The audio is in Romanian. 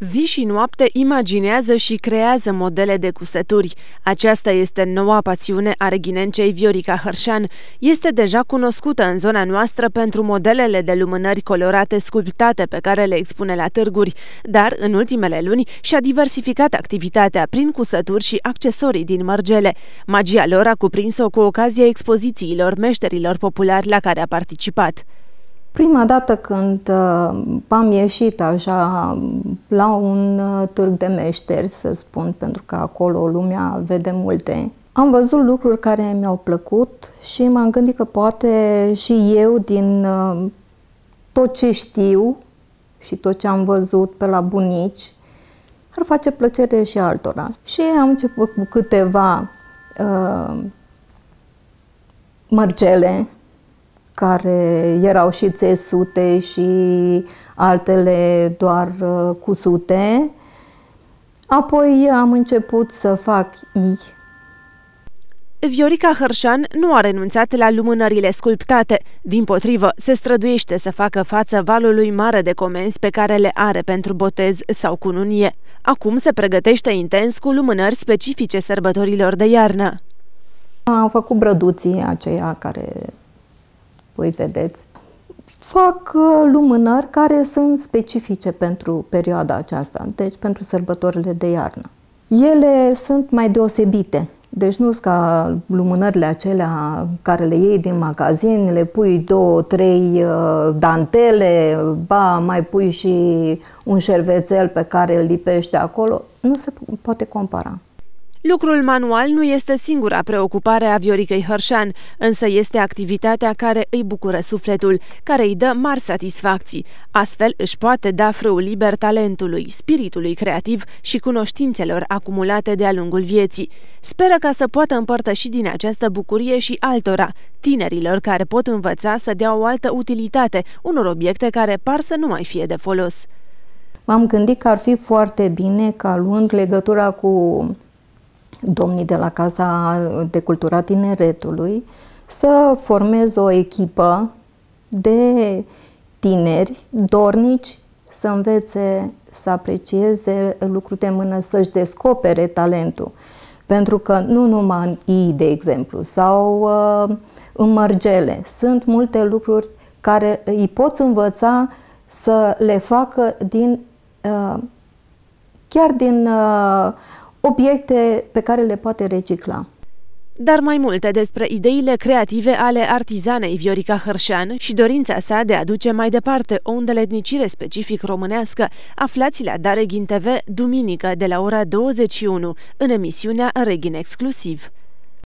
Zi și noapte imaginează și creează modele de cusături. Aceasta este noua pasiune a reghinencei Viorica Hărșan. Este deja cunoscută în zona noastră pentru modelele de lumânări colorate sculptate pe care le expune la târguri, dar în ultimele luni și-a diversificat activitatea prin cusături și accesorii din mărgele. Magia lor a cuprins-o cu ocazia expozițiilor meșterilor populari la care a participat. Prima dată când uh, am ieșit așa la un uh, târg de meșteri, să spun, pentru că acolo lumea vede multe, am văzut lucruri care mi-au plăcut și m-am gândit că poate și eu din uh, tot ce știu și tot ce am văzut pe la bunici, ar face plăcere și altora. Și am început cu câteva uh, mărgele care erau și țesute și altele doar uh, cusute. Apoi am început să fac i. Viorica Hărșan nu a renunțat la lumânările sculptate. Din potrivă, se străduiește să facă față valului mare de comenzi pe care le are pentru botez sau cununie. Acum se pregătește intens cu lumânări specifice sărbătorilor de iarnă. Am făcut brăduții aceia care voi păi, vedeți, fac uh, lumânări care sunt specifice pentru perioada aceasta, deci pentru sărbătorile de iarnă. Ele sunt mai deosebite, deci nu ca lumânările acelea care le iei din magazin, le pui două, trei uh, dantele, ba, mai pui și un șervețel pe care îl lipește acolo. Nu se poate compara. Lucrul manual nu este singura preocupare a Vioricăi Hărșan, însă este activitatea care îi bucură sufletul, care îi dă mari satisfacții. Astfel își poate da frâul liber talentului, spiritului creativ și cunoștințelor acumulate de-a lungul vieții. Speră ca să poată împărtăși din această bucurie și altora, tinerilor care pot învăța să dea o altă utilitate unor obiecte care par să nu mai fie de folos. M-am gândit că ar fi foarte bine ca luând legătura cu domnii de la Casa de Cultura Tineretului să formez o echipă de tineri dornici să învețe să aprecieze lucruri de mână, să-și descopere talentul. Pentru că nu numai în I, de exemplu, sau uh, în mărgele, sunt multe lucruri care îi poți învăța să le facă din, uh, chiar din uh, obiecte pe care le poate recicla. Dar mai multe despre ideile creative ale artizanei Viorica Hărșan și dorința sa de a duce mai departe o îndeletnicire specific românească, aflați la Dareghin TV, duminică de la ora 21, în emisiunea Reghin Exclusiv.